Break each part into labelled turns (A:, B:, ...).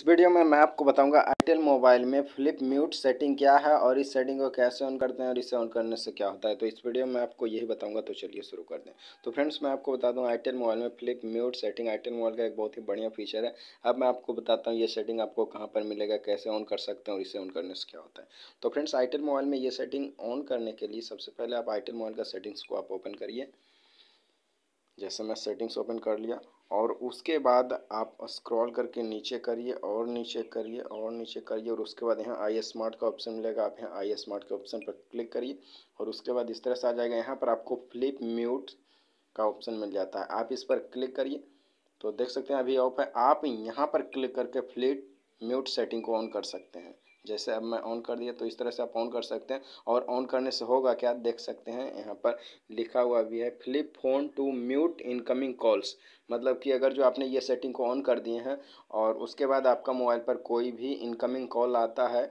A: इस वीडियो में मैं आपको बताऊंगा आईटेल मोबाइल में फ्लिप म्यूट सेटिंग क्या है और इस सेटिंग को कैसे ऑन करते हैं और इसे ऑन करने से क्या होता है तो इस वीडियो में आपको यही बताऊंगा तो चलिए शुरू कर दें तो फ्रेंड्स मैं आपको बता दूं आईटेल मोबाइल में flip mute setting itel mobile का एक बहुत ही बढ़िया फीचर है अब मैं आपको बताता हूँ ये सेटिंग आपको कहाँ पर मिलेगा कैसे ऑन कर सकते हैं और इसे ऑन करने से क्या होता है तो फ्रेंड्स आईटेल मोबाइल में ये सेटिंग ऑन करने के लिए सबसे पहले आप आईटेल मोबाइल का सेटिंग्स को आप ओपन करिए जैसे मैं सेटिंग्स ओपन कर लिया और उसके बाद आप स्क्रॉल करके नीचे करिए और नीचे करिए और नीचे करिए और उसके बाद यहाँ आई स्मार्ट का ऑप्शन मिलेगा आप यहाँ आई स्मार्ट के ऑप्शन पर क्लिक करिए और उसके बाद इस तरह से आ जाएगा यहाँ पर आपको फ्लिप म्यूट का ऑप्शन मिल जाता है आप इस पर क्लिक करिए तो देख सकते हैं अभी ऑफ है आप यहाँ पर क्लिक करके फ्लिप म्यूट सेटिंग को ऑन कर सकते हैं जैसे अब मैं ऑन कर दिया तो इस तरह से आप ऑन कर सकते हैं और ऑन करने से होगा क्या देख सकते हैं यहाँ पर लिखा हुआ भी है flip phone to mute incoming calls मतलब कि अगर जो आपने ये सेटिंग को ऑन कर दिए हैं और उसके बाद आपका मोबाइल पर कोई भी इनकमिंग कॉल आता है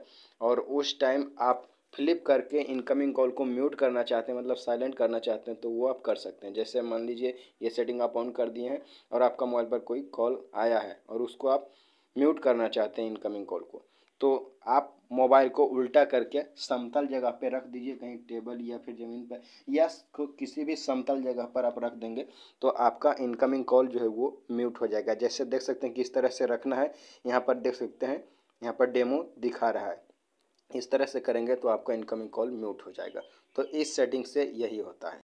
A: और उस टाइम आप फ्लिप करके इनकमिंग कॉल को म्यूट करना चाहते हैं मतलब साइलेंट करना चाहते हैं तो वो आप कर सकते हैं जैसे मान लीजिए ये सेटिंग आप ऑन कर दिए हैं और आपका मोबाइल पर कोई कॉल आया है और उसको आप म्यूट करना चाहते हैं इनकमिंग कॉल को तो आप मोबाइल को उल्टा करके समतल जगह पर रख दीजिए कहीं टेबल या फिर ज़मीन पर या किसी भी समतल जगह पर आप रख देंगे तो आपका इनकमिंग कॉल जो है वो म्यूट हो जाएगा जैसे देख सकते हैं किस तरह से रखना है यहाँ पर देख सकते हैं यहाँ पर डेमो दिखा रहा है इस तरह से करेंगे तो आपका इनकमिंग कॉल म्यूट हो जाएगा तो इस सेटिंग से यही होता है